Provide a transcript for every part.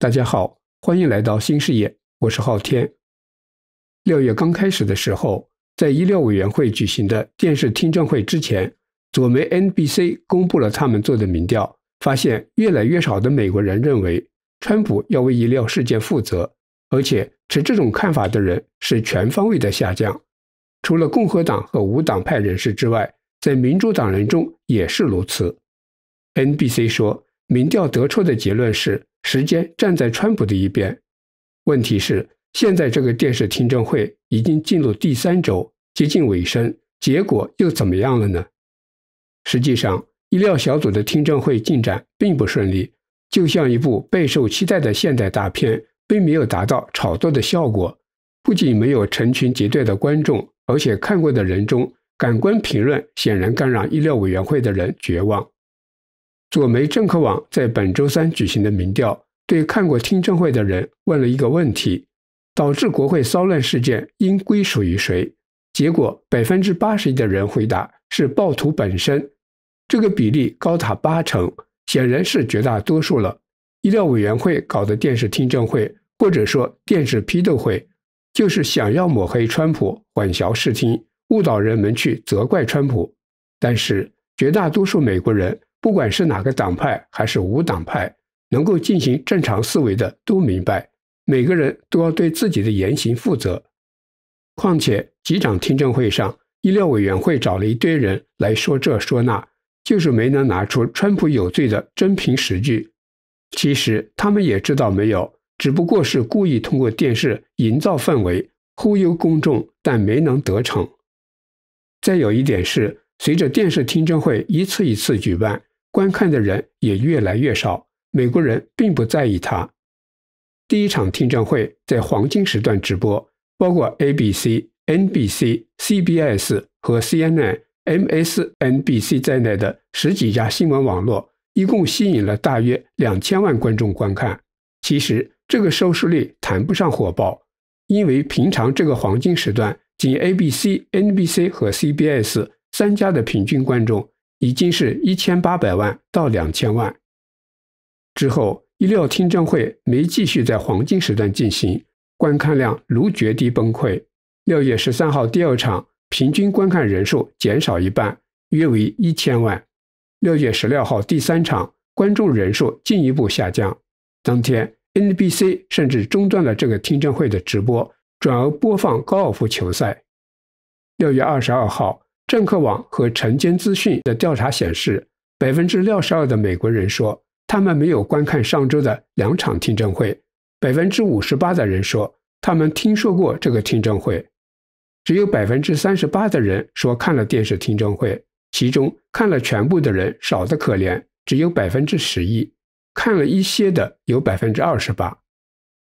大家好，欢迎来到新视野，我是昊天。六月刚开始的时候，在医疗委员会举行的电视听证会之前，左媒 NBC 公布了他们做的民调，发现越来越少的美国人认为川普要为医疗事件负责，而且持这种看法的人是全方位的下降，除了共和党和无党派人士之外，在民主党人中也是如此。NBC 说。民调得出的结论是，时间站在川普的一边。问题是，现在这个电视听证会已经进入第三周，接近尾声，结果又怎么样了呢？实际上，医疗小组的听证会进展并不顺利，就像一部备受期待的现代大片，并没有达到炒作的效果。不仅没有成群结队的观众，而且看过的人中，感官评论显然更让医疗委员会的人绝望。左媒政客网在本周三举行的民调，对看过听证会的人问了一个问题：导致国会骚乱事件应归属于谁？结果百分之八十一的人回答是暴徒本身，这个比例高达八成，显然是绝大多数了。医疗委员会搞的电视听证会，或者说电视批斗会，就是想要抹黑川普，混淆视听，误导人们去责怪川普。但是绝大多数美国人。不管是哪个党派还是无党派，能够进行正常思维的都明白，每个人都要对自己的言行负责。况且，几场听证会上，医疗委员会找了一堆人来说这说那，就是没能拿出川普有罪的真凭实据。其实他们也知道没有，只不过是故意通过电视营造氛围，忽悠公众，但没能得逞。再有一点是，随着电视听证会一次一次举办。观看的人也越来越少，美国人并不在意他。第一场听证会在黄金时段直播，包括 ABC、NBC、CBS 和 CNN、MSNBC 在内的十几家新闻网络，一共吸引了大约两千万观众观看。其实这个收视率谈不上火爆，因为平常这个黄金时段，仅 ABC、NBC 和 CBS 三家的平均观众。已经是一千八百万到两千万。之后，医疗听证会没继续在黄金时段进行，观看量如决堤崩溃。六月十三号第二场，平均观看人数减少一半，约为一千万。六月十六号第三场，观众人数进一步下降。当天，NBC 甚至中断了这个听证会的直播，转而播放高尔夫球赛。六月二十二号。政客网和晨间资讯的调查显示，百分之六十二的美国人说他们没有观看上周的两场听证会，百分之五十八的人说他们听说过这个听证会，只有百分之三十八的人说看了电视听证会，其中看了全部的人少得可怜，只有百分之十一，看了一些的有百分之二十八。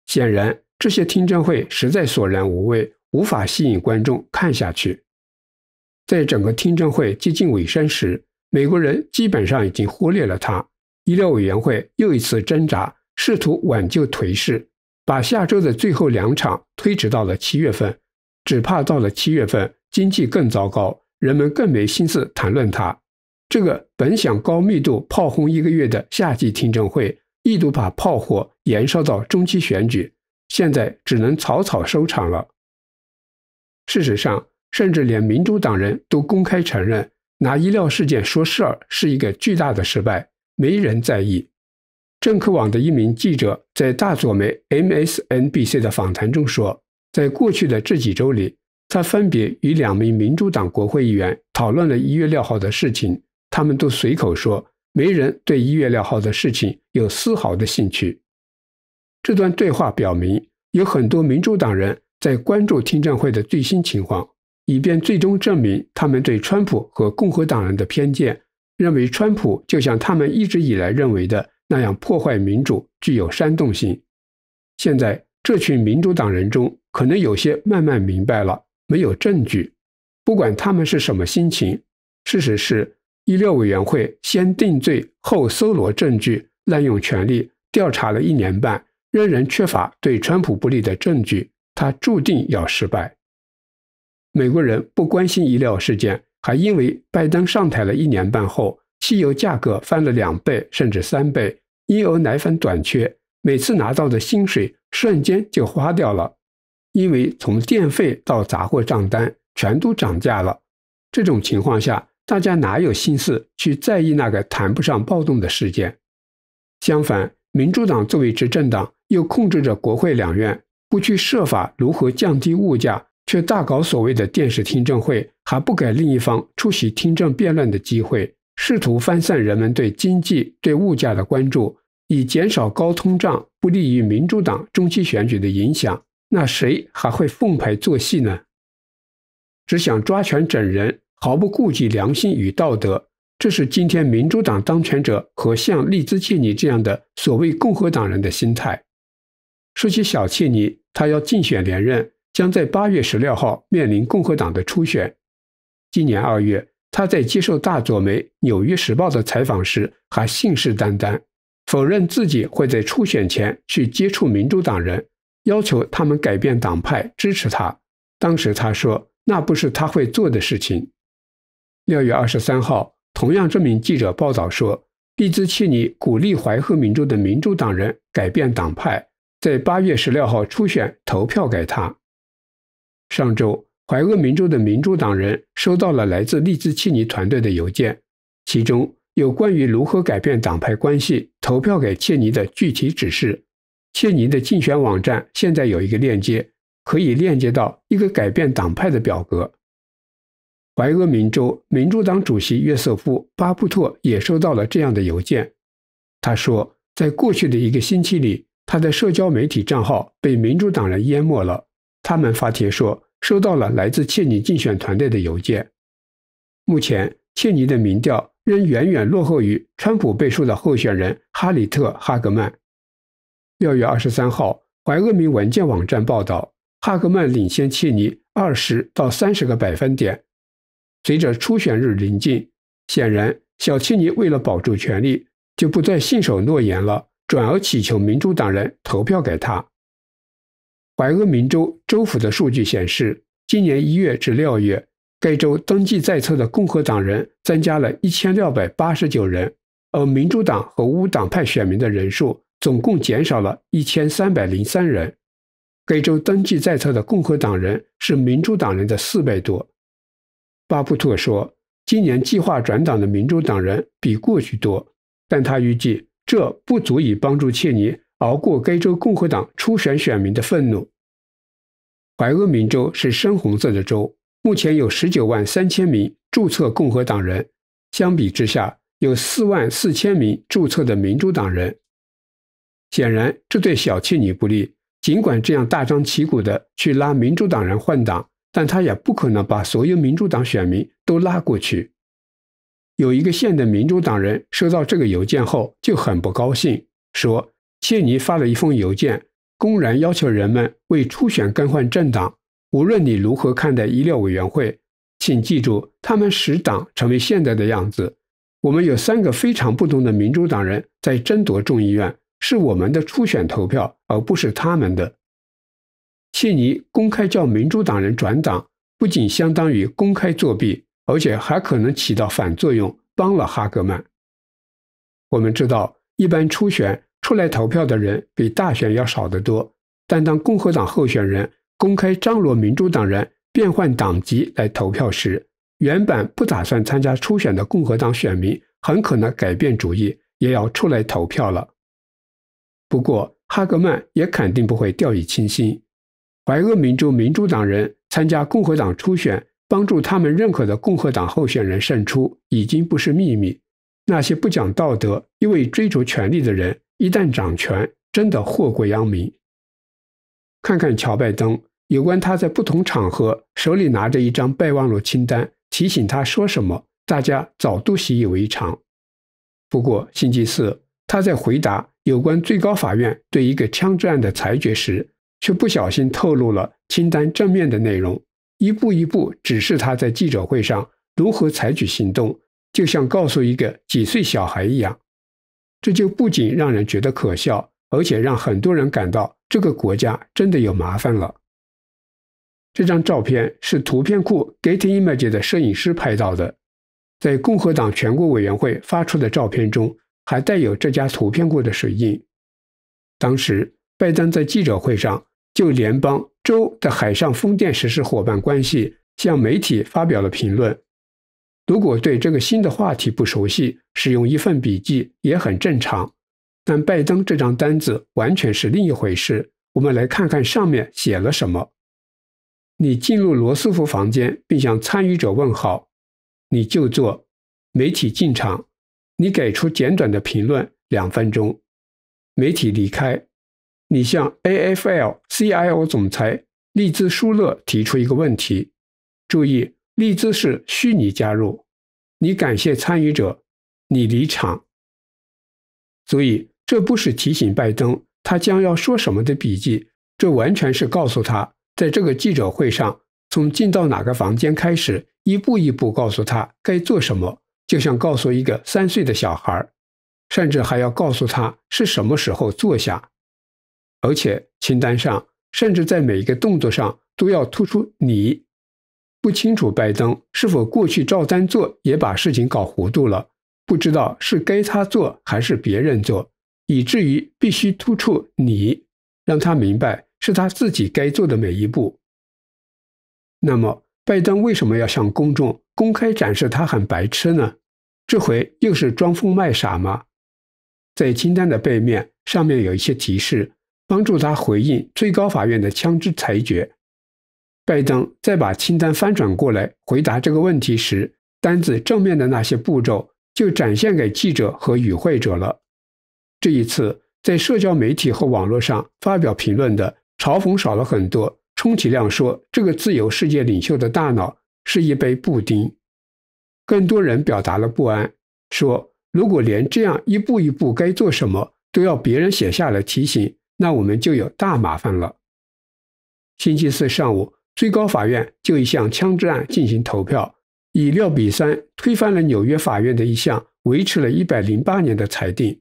显然，这些听证会实在索然无味，无法吸引观众看下去。在整个听证会接近尾声时，美国人基本上已经忽略了他。医疗委员会又一次挣扎，试图挽救颓势，把下周的最后两场推迟到了七月份。只怕到了七月份，经济更糟糕，人们更没心思谈论它。这个本想高密度炮轰一个月的夏季听证会，一度把炮火延烧到中期选举，现在只能草草收场了。事实上。甚至连民主党人都公开承认，拿医疗事件说事儿是一个巨大的失败。没人在意。政客网的一名记者在大左媒 （MSNBC） 的访谈中说，在过去的这几周里，他分别与两名民主党国会议员讨论了1月六号的事情，他们都随口说，没人对1月六号的事情有丝毫的兴趣。这段对话表明，有很多民主党人在关注听证会的最新情况。以便最终证明他们对川普和共和党人的偏见，认为川普就像他们一直以来认为的那样破坏民主，具有煽动性。现在，这群民主党人中可能有些慢慢明白了，没有证据，不管他们是什么心情。事实是，医疗委员会先定罪后搜罗证据，滥用权力调查了一年半，仍然缺乏对川普不利的证据，他注定要失败。美国人不关心医疗事件，还因为拜登上台了一年半后，汽油价格翻了两倍甚至三倍，婴儿奶粉短缺，每次拿到的薪水瞬间就花掉了，因为从电费到杂货账单全都涨价了。这种情况下，大家哪有心思去在意那个谈不上暴动的事件？相反，民主党作为执政党，又控制着国会两院，不去设法如何降低物价。却大搞所谓的电视听证会，还不给另一方出席听证辩论的机会，试图分散人们对经济、对物价的关注，以减少高通胀不利于民主党中期选举的影响。那谁还会奉陪作戏呢？只想抓权整人，毫不顾及良心与道德。这是今天民主党当权者和像利兹·切尼这样的所谓共和党人的心态。说起小切尼，他要竞选连任。将在八月十六号面临共和党的初选。今年二月，他在接受大佐媒《纽约时报》的采访时还信誓旦旦否认自己会在初选前去接触民主党人，要求他们改变党派支持他。当时他说，那不是他会做的事情。六月二十三号，同样这名记者报道说，利兹切尼鼓励怀俄民主的民主党人改变党派，在八月十六号初选投票给他。上周，怀俄明州的民主党人收到了来自利兹·切尼团队的邮件，其中有关于如何改变党派关系、投票给切尼的具体指示。切尼的竞选网站现在有一个链接，可以链接到一个改变党派的表格。怀俄明州民主党主席约瑟夫·巴布特也收到了这样的邮件。他说，在过去的一个星期里，他的社交媒体账号被民主党人淹没了。他们发帖说，收到了来自切尼竞选团队的邮件。目前，切尼的民调仍远远落后于川普背书的候选人哈里特·哈格曼。六月二十三号，怀俄明文件网站报道，哈格曼领先切尼二十到三十个百分点。随着初选日临近，显然小切尼为了保住权力，就不再信守诺言了，转而祈求民主党人投票给他。怀俄明州州府的数据显示，今年一月至六月，该州登记在册的共和党人增加了一千六百八十九人，而民主党和无党派选民的人数总共减少了一千三百零三人。该州登记在册的共和党人是民主党人的四倍多。巴布特说，今年计划转党的民主党人比过去多，但他预计这不足以帮助切尼。熬过该州共和党初选选民的愤怒。怀俄明州是深红色的州，目前有十九万三千名注册共和党人，相比之下，有四万四千名注册的民主党人。显然，这对小切尼不利。尽管这样大张旗鼓的去拉民主党人换党，但他也不可能把所有民主党选民都拉过去。有一个县的民主党人收到这个邮件后就很不高兴，说。切尼发了一封邮件，公然要求人们为初选更换政党。无论你如何看待医疗委员会，请记住，他们使党成为现在的样子。我们有三个非常不同的民主党人在争夺众议院，是我们的初选投票，而不是他们的。切尼公开叫民主党人转党，不仅相当于公开作弊，而且还可能起到反作用，帮了哈格曼。我们知道，一般初选。出来投票的人比大选要少得多，但当共和党候选人公开张罗民主党人变换党籍来投票时，原本不打算参加初选的共和党选民很可能改变主意，也要出来投票了。不过，哈格曼也肯定不会掉以轻心。怀俄明州民主党人参加共和党初选，帮助他们认可的共和党候选人胜出，已经不是秘密。那些不讲道德、一味追逐权力的人。一旦掌权，真的祸国殃民。看看乔拜登，有关他在不同场合手里拿着一张备忘录清单，提醒他说什么，大家早都习以为常。不过星期四，他在回答有关最高法院对一个枪支案的裁决时，却不小心透露了清单正面的内容，一步一步指示他在记者会上如何采取行动，就像告诉一个几岁小孩一样。这就不仅让人觉得可笑，而且让很多人感到这个国家真的有麻烦了。这张照片是图片库 Getty i m a g e 的摄影师拍到的，在共和党全国委员会发出的照片中还带有这家图片库的水印。当时，拜登在记者会上就联邦州的海上风电实施伙伴关系向媒体发表了评论。如果对这个新的话题不熟悉，使用一份笔记也很正常。但拜登这张单子完全是另一回事。我们来看看上面写了什么。你进入罗斯福房间，并向参与者问好。你就坐。媒体进场。你给出简短的评论，两分钟。媒体离开。你向 AFL-CIO 总裁利兹·舒勒提出一个问题。注意。利兹是虚拟加入，你感谢参与者，你离场。所以这不是提醒拜登他将要说什么的笔记，这完全是告诉他，在这个记者会上，从进到哪个房间开始，一步一步告诉他该做什么，就像告诉一个三岁的小孩，甚至还要告诉他是什么时候坐下，而且清单上，甚至在每一个动作上都要突出你。不清楚拜登是否过去照单做，也把事情搞糊涂了。不知道是该他做还是别人做，以至于必须突出你，让他明白是他自己该做的每一步。那么，拜登为什么要向公众公开展示他很白痴呢？这回又是装疯卖傻吗？在清单的背面，上面有一些提示，帮助他回应最高法院的枪支裁决。拜登在把清单翻转过来回答这个问题时，单子正面的那些步骤就展现给记者和与会者了。这一次，在社交媒体和网络上发表评论的嘲讽少了很多，充其量说这个自由世界领袖的大脑是一杯布丁。更多人表达了不安，说如果连这样一步一步该做什么都要别人写下来提醒，那我们就有大麻烦了。星期四上午。最高法院就一项枪支案进行投票，以六比三推翻了纽约法院的一项维持了一百零八年的裁定。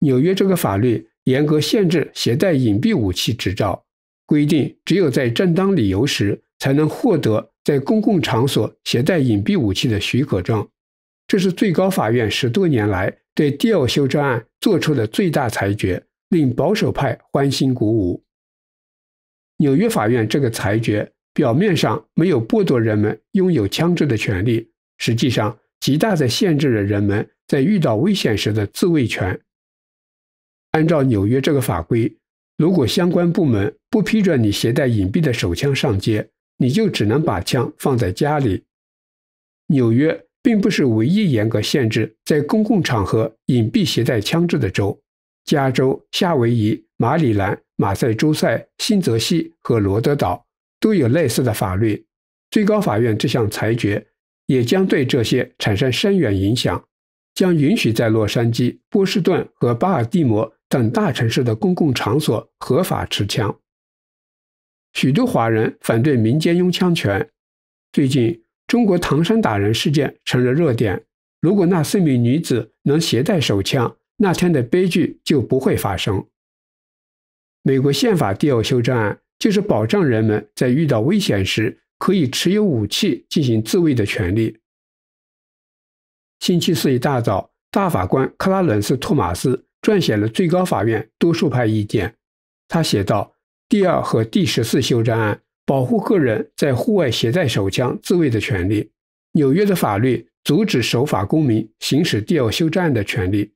纽约这个法律严格限制携带隐蔽武器执照，规定只有在正当理由时才能获得在公共场所携带隐蔽武器的许可证。这是最高法院十多年来对第二修正案做出的最大裁决，令保守派欢欣鼓舞。纽约法院这个裁决表面上没有剥夺人们拥有枪支的权利，实际上极大的限制了人们在遇到危险时的自卫权。按照纽约这个法规，如果相关部门不批准你携带隐蔽的手枪上街，你就只能把枪放在家里。纽约并不是唯一严格限制在公共场合隐蔽携带枪支的州。加州、夏威夷、马里兰、马赛诸塞、新泽西和罗德岛都有类似的法律。最高法院这项裁决也将对这些产生深远影响，将允许在洛杉矶、波士顿和巴尔的摩等大城市的公共场所合法持枪。许多华人反对民间拥枪权。最近，中国唐山打人事件成了热点。如果那四名女子能携带手枪，那天的悲剧就不会发生。美国宪法第二修正案就是保障人们在遇到危险时可以持有武器进行自卫的权利。星期四一大早，大法官克拉伦斯·托马斯撰写了最高法院多数派意见。他写道：“第二和第十四修正案保护个人在户外携带手枪自卫的权利。纽约的法律阻止守法公民行使第二修正案的权利。”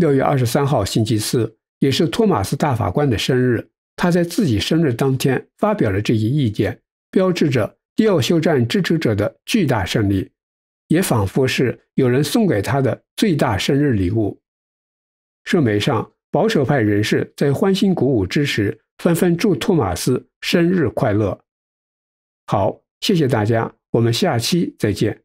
六月二十三号，星期四，也是托马斯大法官的生日。他在自己生日当天发表了这一意见，标志着第二休战支持者的巨大胜利，也仿佛是有人送给他的最大生日礼物。社媒上，保守派人士在欢欣鼓舞之时，纷纷祝托马斯生日快乐。好，谢谢大家，我们下期再见。